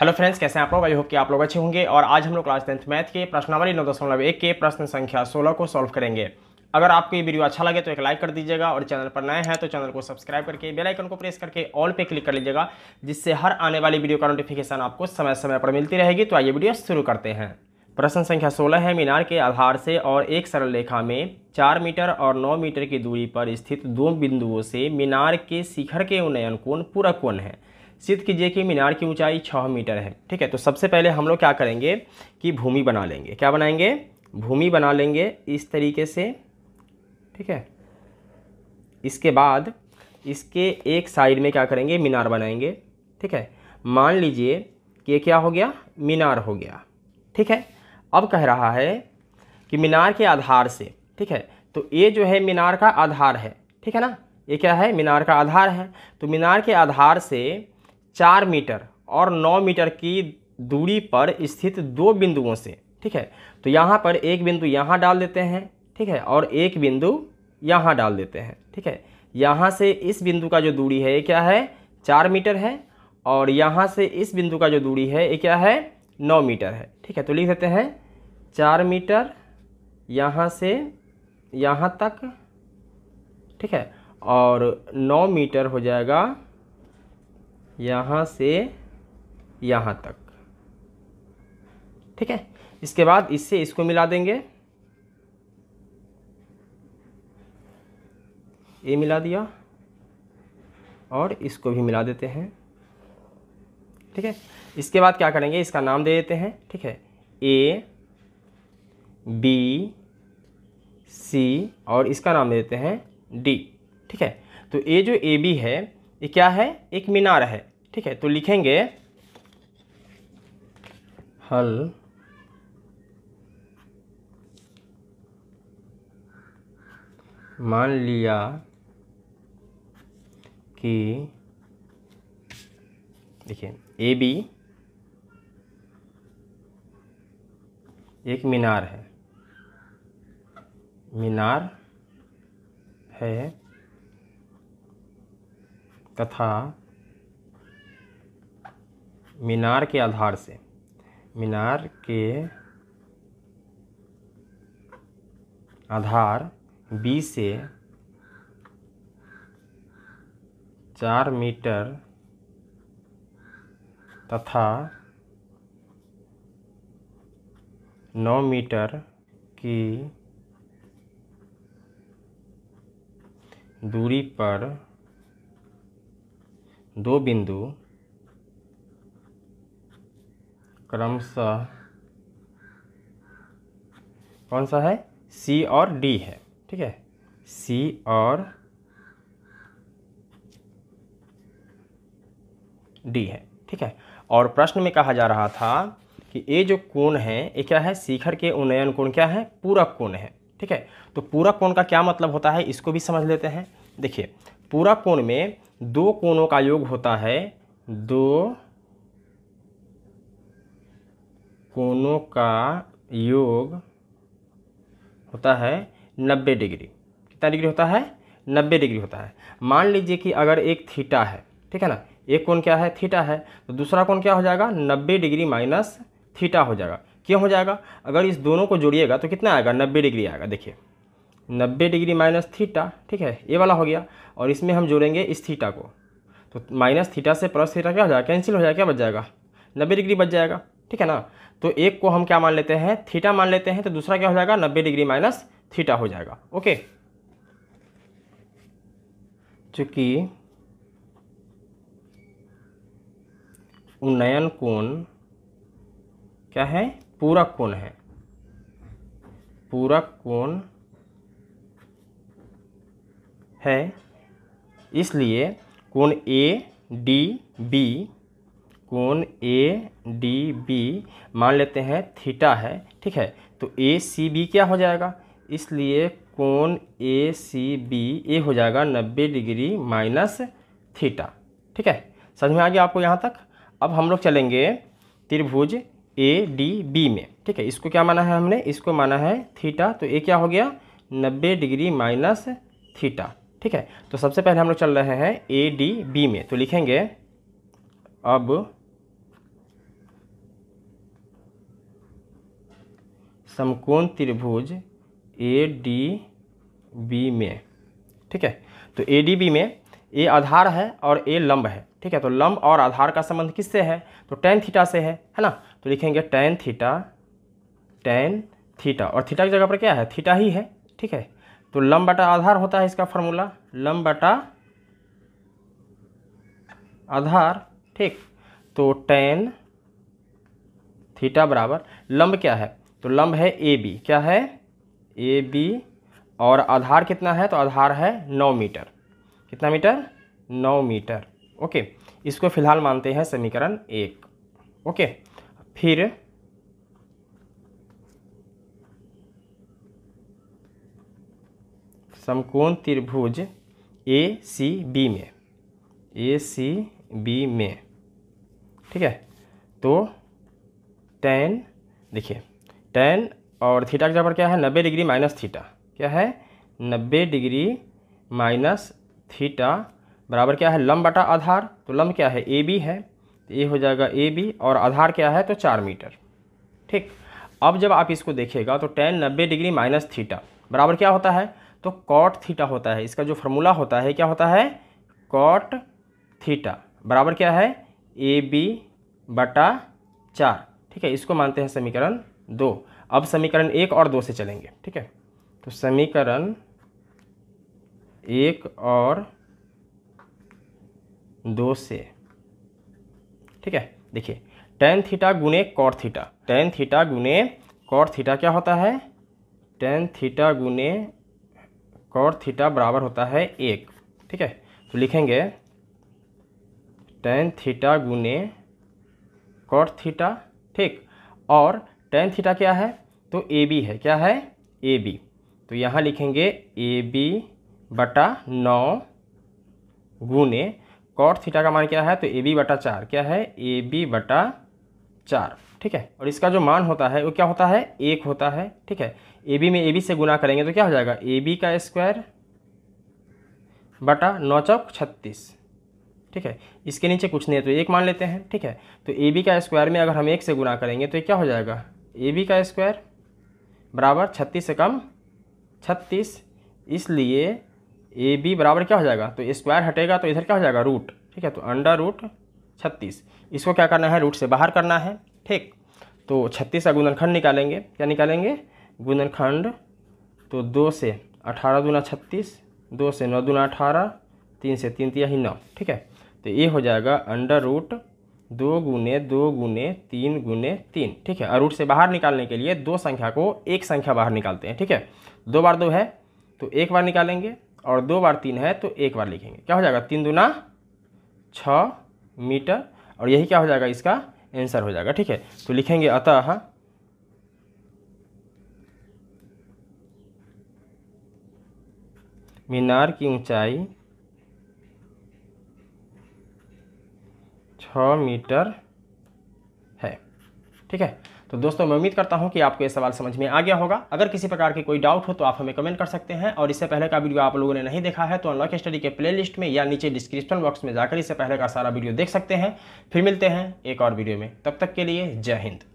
hello friends कैसे हैं आप लोग आई होप कि आप लोग अच्छे होंगे और आज हम लोग क्लास टेंथ मैथ के प्रश्नावली नौ दशमलव एक के प्रश्न संख्या सोलह को सॉल्व करेंगे अगर आपको ये वीडियो अच्छा लगे तो एक लाइक कर दीजिएगा और चैनल पर नए हैं तो चैनल को सब्सक्राइब करके बेल आइकन को प्रेस करके ऑल पे क्लिक कर लीजिएगा जिससे हर आने वाली वीडियो का नोटिफिकेशन आपको समय समय पर मिलती रहेगी तो आइए वीडियो शुरू करते हैं प्रश्न संख्या सोलह है मीनार के आधार से और एक सरल रेखा में चार मीटर और नौ मीटर की दूरी पर स्थित दो बिंदुओं से मीनार के शिखर के उन्नयन कोण पूरा कोण है सिद्ध कीजिए कि मीनार की ऊंचाई छः मीटर है ठीक है तो सबसे पहले हम लोग क्या करेंगे कि भूमि बना लेंगे क्या बनाएंगे भूमि बना लेंगे इस तरीके से ठीक है इसके बाद इसके एक साइड में क्या करेंगे मीनार बनाएंगे ठीक है मान लीजिए कि क्या हो गया मीनार हो गया ठीक है अब कह रहा है कि मीनार के आधार से ठीक है तो ये जो है मीनार का आधार है ठीक है ना ये क्या है मीनार का आधार है तो मीनार के आधार से चार मीटर और नौ मीटर की दूरी पर स्थित दो बिंदुओं से ठीक है तो यहाँ पर एक बिंदु यहाँ डाल देते हैं ठीक है और एक बिंदु यहाँ डाल देते हैं ठीक है यहाँ से इस बिंदु का जो दूरी है ये क्या है चार मीटर है और यहाँ से इस बिंदु का जो दूरी है ये क्या है नौ मीटर है ठीक है तो लिख देते हैं चार मीटर यहाँ से यहाँ तक ठीक है और नौ मीटर हो जाएगा यहाँ से यहाँ तक ठीक है इसके बाद इससे इसको मिला देंगे ये मिला दिया और इसको भी मिला देते हैं ठीक है इसके बाद क्या करेंगे इसका नाम दे देते हैं ठीक है ए बी सी और इसका नाम दे देते हैं डी ठीक है तो ए जो ए बी है ये क्या है एक मीनार है ठीक है तो लिखेंगे हल मान लिया कि देखिए ए बी एक मीनार है मीनार है तथा मीनार के आधार से मीनार के आधार बी से चार मीटर तथा नौ मीटर की दूरी पर दो बिंदु क्रमश कौन सा है सी और डी है ठीक है सी और डी है ठीक है और प्रश्न में कहा जा रहा था कि ये जो कोण है ये क्या है शिखर के उन्नयन कोण क्या है पूरक कोण है ठीक है तो पूरक कोण का क्या मतलब होता है इसको भी समझ लेते हैं देखिए पूरा कोण में दो कोणों का योग होता है दो कोणों का योग होता है नब्बे डिग्री कितना डिग्री होता है नब्बे डिग्री होता है मान लीजिए कि अगर एक थीटा है ठीक है ना एक कोण क्या है थीटा है तो दूसरा कोण क्या हो जाएगा नब्बे डिग्री माइनस थीटा हो जाएगा क्यों हो जाएगा अगर इस दोनों को जोड़िएगा तो कितना आएगा नब्बे डिग्री आएगा देखिए नब्बे डिग्री माइनस थीटा ठीक है ये वाला हो गया और इसमें हम जोड़ेंगे इस थीटा को तो माइनस थीटा से प्लस थीटा क्या हो जाएगा कैंसिल हो जाएगा क्या बच जाएगा नब्बे डिग्री बच जाएगा ठीक है ना तो एक को हम क्या मान लेते हैं थीटा मान लेते हैं तो दूसरा क्या हो जाएगा नब्बे डिग्री माइनस थीटा हो जाएगा ओके चूंकि उन्नयन कोण क्या है पूरक कोण है पूरक कोण है इसलिए कोण ए डी बी कोण ए डी बी मान लेते हैं थीटा है ठीक है तो ए सी बी क्या हो जाएगा इसलिए कोण ए सी बी ए हो जाएगा नब्बे डिग्री माइनस थीटा ठीक है समझ में आ गया आपको यहाँ तक अब हम लोग चलेंगे त्रिभुज ए डी बी में ठीक है इसको क्या माना है हमने इसको माना है थीटा तो ए क्या हो गया नब्बे डिग्री माइनस थीटा ठीक है तो सबसे पहले हम लोग चल रहे हैं ए डी बी में तो लिखेंगे अब समकोण त्रिभुज ए डी बी में ठीक है तो ए डी बी में ए आधार है और ए लंब है ठीक है तो लंब और आधार का संबंध किससे है तो टेन थीटा से है है ना तो लिखेंगे टेन थीटा टेन थीटा और थीटा की जगह पर क्या है थीटा ही है ठीक है तो लम बटा आधार होता है इसका फॉर्मूला लम बटा आधार ठीक तो टेन थीटा बराबर लंब क्या है तो लंब है ए बी क्या है ए बी और आधार कितना है तो आधार है नौ मीटर कितना मीटर नौ मीटर ओके इसको फिलहाल मानते हैं समीकरण एक ओके फिर समकोण त्रिभुज ए सी बी में ए सी बी में ठीक है तो टेन देखिए टेन और थीटा के बराबर क्या है नब्बे डिग्री माइनस थीटा क्या है नब्बे डिग्री माइनस थीटा बराबर क्या है लम्ब बटा आधार तो लम्ब क्या है ए बी है तो हो जाएगा ए बी और आधार क्या है तो चार मीटर ठीक अब जब आप इसको देखिएगा तो टेन नब्बे डिग्री माइनस थीटा बराबर क्या होता है तो कॉट थीटा होता है इसका जो फॉर्मूला होता है क्या होता है कॉट थीटा बराबर क्या है ए बी बटा चार ठीक है इसको मानते हैं समीकरण दो अब समीकरण एक और दो से चलेंगे ठीक है तो समीकरण एक और दो से ठीक है देखिए टेन थीटा गुने कॉट थीटा टेन थीटा गुने कॉट थीटा क्या होता है टेन थीटा गुने कॉट थीटा बराबर होता है एक ठीक है तो लिखेंगे टेन थीटा गुने कॉट थीटा ठीक और टेन थीटा क्या है तो ए बी है क्या है ए बी तो यहाँ लिखेंगे ए बी बटा नौ गुने कॉट थीटा का मान क्या है तो ए बी बटा चार क्या है ए बी बटा चार ठीक है और इसका जो मान होता है वो क्या होता है एक होता है ठीक है ए बी में ए बी से गुना करेंगे तो क्या हो जाएगा ए बी का स्क्वायर बटा नौ चौक छत्तीस ठीक है इसके नीचे कुछ नहीं है तो एक मान लेते हैं ठीक है तो ए बी का स्क्वायर में अगर हम एक से गुना करेंगे तो क्या हो जाएगा ए बी का स्क्वायर बराबर छत्तीस से कम छत्तीस इसलिए ए बी बराबर क्या हो जाएगा तो स्क्वायर हटेगा तो इधर क्या हो जाएगा रूट ठीक है तो अंडर रूट छत्तीस इसको क्या करना है रूट से बाहर करना है ठीक तो छत्तीस का गुणनखंड निकालेंगे क्या निकालेंगे गुणनखंड तो दो से अठारह दूना छत्तीस दो से नौ दूना अठारह तीन से तीन तिया ही नौ ठीक है तो ये हो जाएगा अंडर रूट दो गुने दो गुने तीन गुने तीन ठीक है और रूट से बाहर निकालने के लिए दो संख्या को एक संख्या बाहर निकालते हैं ठीक है दो बार दो है तो एक बार निकालेंगे और दो बार तीन है तो एक बार लिखेंगे क्या हो जाएगा तीन दूना छः मीटर और यही क्या हो जाएगा इसका आंसर हो जाएगा ठीक है तो लिखेंगे अतः मीनार की ऊंचाई छ मीटर है ठीक है तो दोस्तों मैं उम्मीद करता हूँ कि आपको ये सवाल समझ में आ गया होगा अगर किसी प्रकार की कोई डाउट हो तो आप हमें कमेंट कर सकते हैं और इससे पहले का वीडियो आप लोगों ने नहीं देखा है तो अनलॉक स्टडी के प्ले में या नीचे डिस्क्रिप्शन बॉक्स में जाकर इससे पहले का सारा वीडियो देख सकते हैं फिर मिलते हैं एक और वीडियो में तब तक के लिए जय हिंद